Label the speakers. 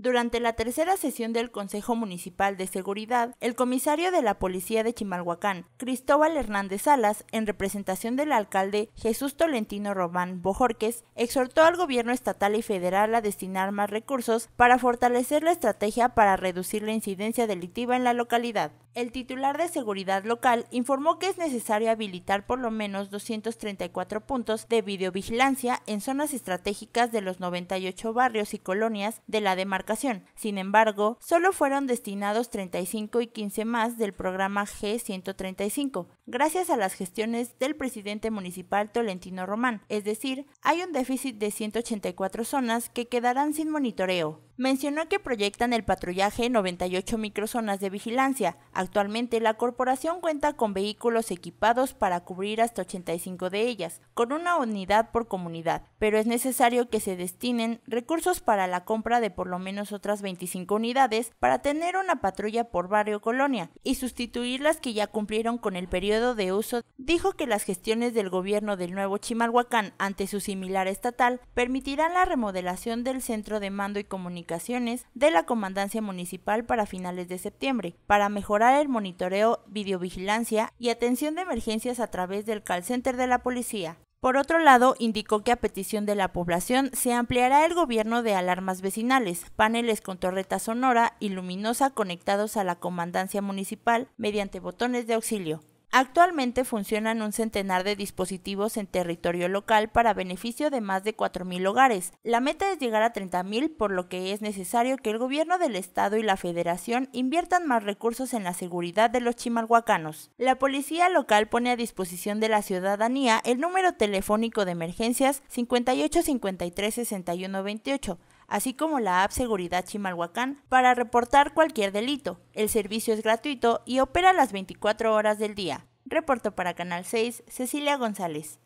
Speaker 1: Durante la tercera sesión del Consejo Municipal de Seguridad, el comisario de la Policía de Chimalhuacán, Cristóbal Hernández Salas, en representación del alcalde Jesús Tolentino Román Bojorques, exhortó al gobierno estatal y federal a destinar más recursos para fortalecer la estrategia para reducir la incidencia delictiva en la localidad. El titular de Seguridad Local informó que es necesario habilitar por lo menos 234 puntos de videovigilancia en zonas estratégicas de los 98 barrios y colonias de la demarcación sin embargo, solo fueron destinados 35 y 15 más del programa G135, gracias a las gestiones del presidente municipal Tolentino Román. Es decir, hay un déficit de 184 zonas que quedarán sin monitoreo mencionó que proyectan el patrullaje en 98 microzonas de vigilancia. Actualmente la corporación cuenta con vehículos equipados para cubrir hasta 85 de ellas, con una unidad por comunidad, pero es necesario que se destinen recursos para la compra de por lo menos otras 25 unidades para tener una patrulla por barrio colonia y sustituir las que ya cumplieron con el periodo de uso. Dijo que las gestiones del gobierno del nuevo Chimalhuacán ante su similar estatal permitirán la remodelación del centro de mando y comunicación de la Comandancia Municipal para finales de septiembre, para mejorar el monitoreo, videovigilancia y atención de emergencias a través del call center de la policía. Por otro lado, indicó que a petición de la población se ampliará el gobierno de alarmas vecinales, paneles con torreta sonora y luminosa conectados a la comandancia municipal mediante botones de auxilio. Actualmente funcionan un centenar de dispositivos en territorio local para beneficio de más de 4.000 hogares. La meta es llegar a 30.000, por lo que es necesario que el gobierno del estado y la federación inviertan más recursos en la seguridad de los chimalhuacanos. La policía local pone a disposición de la ciudadanía el número telefónico de emergencias 58 así como la app Seguridad Chimalhuacán, para reportar cualquier delito. El servicio es gratuito y opera las 24 horas del día. Reporto para Canal 6 Cecilia González.